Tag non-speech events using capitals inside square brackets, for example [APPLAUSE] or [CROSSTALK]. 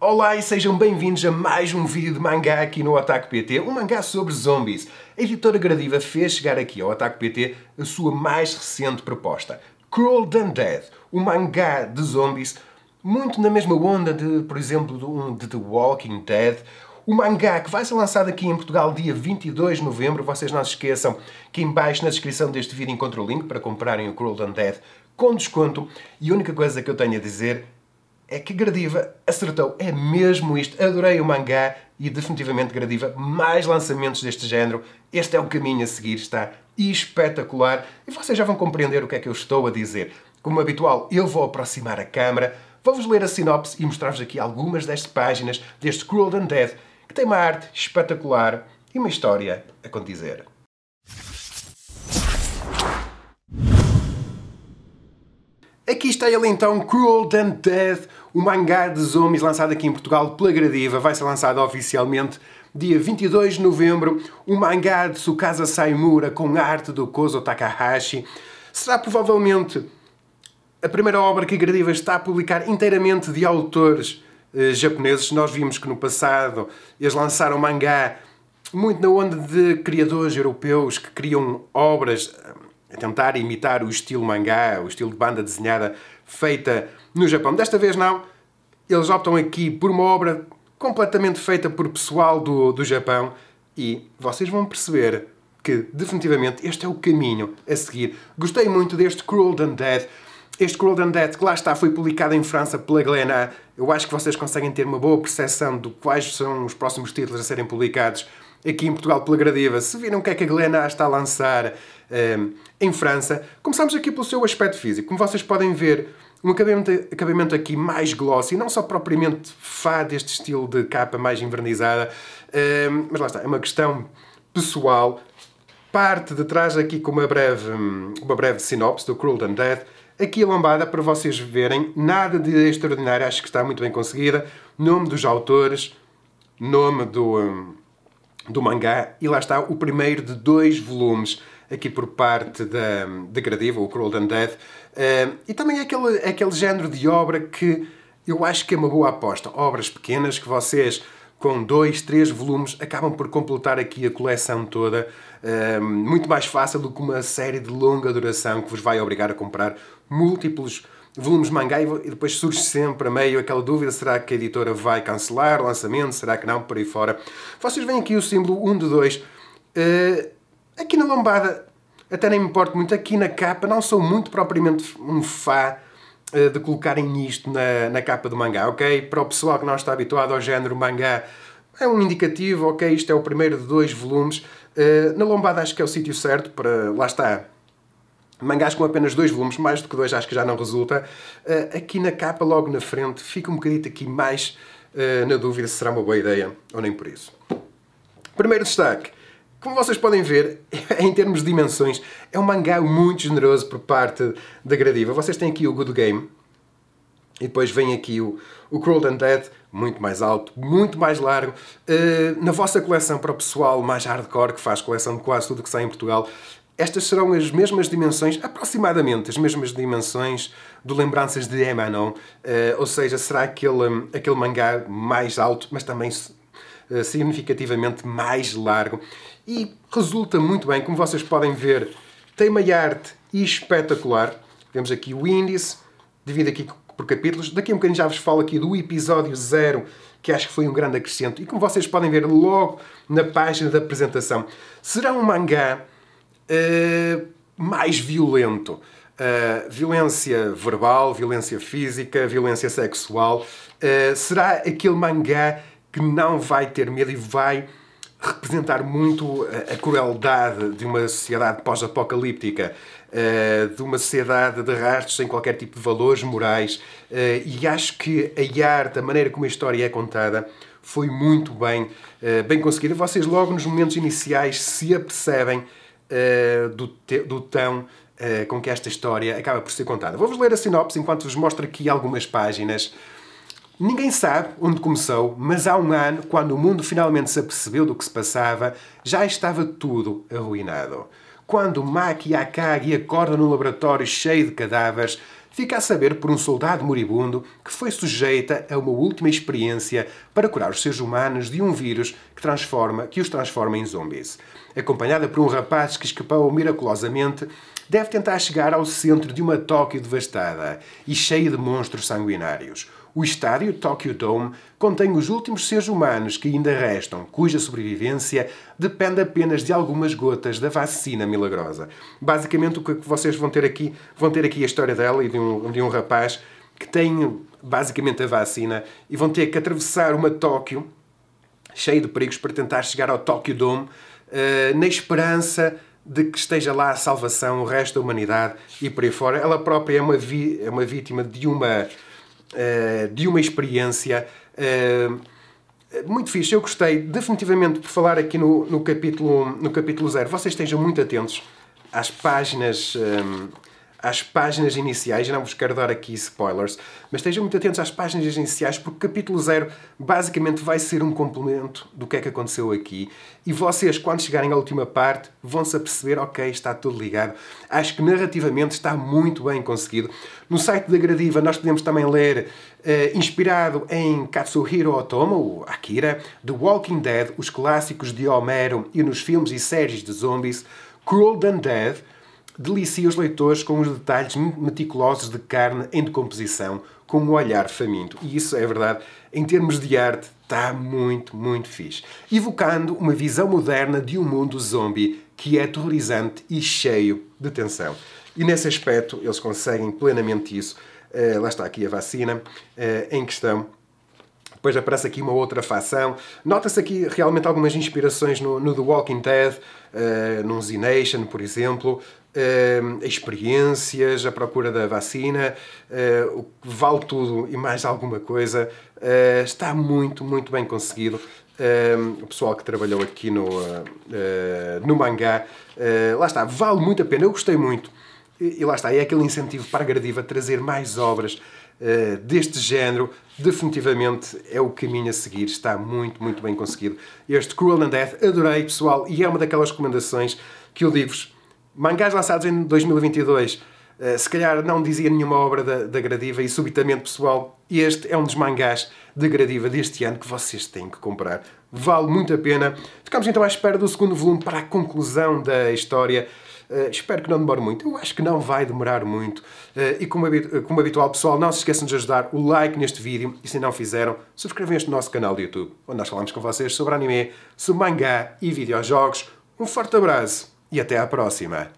Olá e sejam bem-vindos a mais um vídeo de mangá aqui no Ataque PT, um mangá sobre zombies. A editora Gradiva fez chegar aqui ao Ataque PT a sua mais recente proposta, Cruel Undead, um mangá de zombies muito na mesma onda de, por exemplo, de, um, de The Walking Dead, o mangá que vai ser lançado aqui em Portugal dia 22 de novembro. Vocês não se esqueçam que em baixo na descrição deste vídeo encontro o link para comprarem o Cruel Undead com desconto. E a única coisa que eu tenho a dizer é que Gradiva acertou. É mesmo isto. Adorei o mangá e definitivamente Gradiva, mais lançamentos deste género. Este é o caminho a seguir, está espetacular. E vocês já vão compreender o que é que eu estou a dizer. Como habitual, eu vou aproximar a câmera, vou-vos ler a sinopse e mostrar-vos aqui algumas destas páginas deste Cruel and Dead, que tem uma arte espetacular e uma história a condizer. Aqui está ele então, Cruel and Dead, o mangá de zombies lançado aqui em Portugal pela Gradiva, vai ser lançado oficialmente dia 22 de novembro, o mangá de Tsukasa Saimura com arte do Kozo Takahashi. Será provavelmente a primeira obra que a Gradiva está a publicar inteiramente de autores eh, japoneses. Nós vimos que no passado eles lançaram mangá muito na onda de criadores europeus que criam obras a tentar imitar o estilo mangá, o estilo de banda desenhada feita no Japão. Desta vez não, eles optam aqui por uma obra completamente feita por pessoal do, do Japão e vocês vão perceber que definitivamente este é o caminho a seguir. Gostei muito deste Cruel Than Dead. Este Cold and Dead, que lá está, foi publicado em França pela Glena. Eu acho que vocês conseguem ter uma boa percepção de quais são os próximos títulos a serem publicados aqui em Portugal pela Gradiva. Se viram o que é que a Glena está a lançar um, ehm, em França, começamos aqui pelo seu aspecto físico. Como vocês podem ver, um acabamento, acabamento aqui mais glossy, não só propriamente fá deste estilo de capa mais envernizada, um, ehm, mas lá está, é uma questão pessoal. Parte de trás aqui com uma breve, uma breve sinopse do Cruel and Dead Aqui a lombada para vocês verem, nada de extraordinário, acho que está muito bem conseguida. Nome dos autores, nome do, hum, do mangá e lá está o primeiro de dois volumes aqui por parte da, da Gradiva, o Cruel Undead. Hum, e também é aquele, é aquele género de obra que eu acho que é uma boa aposta. Obras pequenas que vocês com dois, três volumes, acabam por completar aqui a coleção toda. Um, muito mais fácil do que uma série de longa duração que vos vai obrigar a comprar múltiplos volumes de mangá e depois surge sempre a meio aquela dúvida, será que a editora vai cancelar o lançamento, será que não, por aí fora. Vocês veem aqui o símbolo 1 de 2, uh, ah, aqui na lombada até nem me importo muito, aqui na capa não sou muito propriamente um fã eh, de colocarem isto na, na capa do mangá, ok? Para o pessoal que não está habituado ao género mangá, é um indicativo, ok, isto é o primeiro de dois volumes. Uh, na lombada acho que é o sítio certo para... lá está. Mangás com apenas dois volumes, mais do que dois acho que já não resulta. Uh, aqui na capa, logo na frente, fica um bocadito aqui mais uh, na dúvida se será uma boa ideia ou nem por isso. Primeiro destaque. Como vocês podem ver, [LAUGHS] em termos de dimensões, é um mangá muito generoso por parte da Gradiva. Vocês têm aqui o Good Game, e depois vem aqui o, o Cruel and Dead, muito mais alto, muito mais largo. Uh, na vossa coleção, para o pessoal mais hardcore, que faz coleção de quase tudo que sai em Portugal, estas serão as mesmas dimensões, aproximadamente as mesmas dimensões, do Lembranças de Emanon. Uh, ou seja, será aquele, hum, aquele mangá mais alto, mas também eh, significativamente mais largo e resulta muito bem, como vocês podem ver, tem uma arte espetacular. Temos aqui o índice, divido aqui por capítulos. Daqui a um bocadinho já vos falo aqui do episódio 0, que acho que foi um grande acrescento. E como vocês podem ver logo na página da apresentação, será um mangá uh, mais violento. Uh, violência verbal, violência física, violência sexual. Uh, será aquele mangá que não vai ter medo e vai representar muito a, a crueldade de uma sociedade pós-apocalíptica, uh, de uma sociedade de rastros sem qualquer tipo de valores morais. Uh, e acho que a arte, a maneira como a história é contada, foi muito bem, uh, bem conseguida. Vocês, logo nos momentos iniciais, se apercebem do, do tão com que esta história acaba por ser contada. Vou-vos ler a sinopse enquanto vos mostro aqui algumas páginas. Ninguém sabe onde começou, mas há um ano, quando o mundo finalmente se apercebeu do que se passava, já estava tudo arruinado. Quando Maki Akagi acorda num laboratório cheio de cadáveres, fica a saber por um soldado moribundo que foi sujeita a uma última experiência para curar os seres humanos de um vírus que, transforma, que os transforma em zumbis. Acompanhada por um rapaz que escapou miraculosamente, deve tentar chegar ao centro de uma Tóquio devastada e cheia de monstros sanguinários. O estádio Tokyo Dome contém os últimos seres humanos que ainda restam, cuja sobrevivência depende apenas de algumas gotas da vacina milagrosa. Basicamente, o que é vocês vão ter aqui, vão ter aqui a história dela e de um, de um rapaz que tem basicamente a vacina e vão ter que atravessar uma Tóquio cheia de perigos para tentar chegar ao Tokyo Dome eh, na esperança de que esteja lá a salvação, o resto da humanidade e por aí fora. Ela própria é uma, vi, é uma vítima de uma, uh, de uma experiência uh, muito fixe. Eu gostei, definitivamente, por falar aqui no, no, capítulo, no capítulo zero. Vocês estejam muito atentos às páginas, um, eh, às páginas iniciais, não vos quero dar aqui spoilers, mas estejam muito atentos às páginas iniciais porque capítulo 0 basicamente vai ser um complemento do que é que aconteceu aqui e vocês, quando chegarem à última parte, vão-se aperceber, ok, está tudo ligado. Acho que narrativamente está muito bem conseguido. No site da Gradiva nós podemos também ler eh, inspirado em Katsuhiro Otomo, Akira, The Walking Dead, os clássicos de Homero e nos filmes e séries de zombies, Cruel Dead delicia os leitores com os detalhes meticulosos de carne em decomposição, com um olhar faminto. E isso é verdade, em termos de arte, está muito, muito fixe. Evocando uma visão moderna de um mundo zombie que é aterrorizante e cheio de tensão. E nesse aspecto, eles conseguem plenamente isso. Uh, lá está aqui a vacina uh, em questão depois aparece aqui uma outra facção. Nota-se aqui realmente algumas inspirações no, no The Walking Dead, uh, num Z Nation, por exemplo. Uh, experiências, a procura da vacina, uh, vale tudo e mais alguma coisa. Uh, está muito, muito bem conseguido. o pessoal que trabalhou aqui no, no mangá, lá está, vale muito a pena. Eu gostei muito. E, e lá está, é aquele incentivo para a Gradiva trazer mais obras eh, deste género, definitivamente é o caminho a seguir. Está muito, muito bem conseguido. Este Cruel and Death, adorei, pessoal, e é uma daquelas recomendações que eu digo-vos. Mangás lançados em 2022, eh, se calhar não dizia nenhuma obra da, da Gradiva, e subitamente, pessoal, este é um dos mangás da Gradiva deste ano que vocês têm que comprar. Vale muito a pena. Ficamos então à espera do segundo volume para a conclusão da história. Uh, espero que não demore muito. Eu acho que não vai demorar muito. Uh, e como, habitual, como habitual, pessoal, não se esqueçam de ajudar o like neste vídeo e se não fizeram, subscrevam este nosso canal do YouTube, onde nós falamos com vocês sobre anime, sobre mangá e videojogos. Um forte abraço e até à próxima!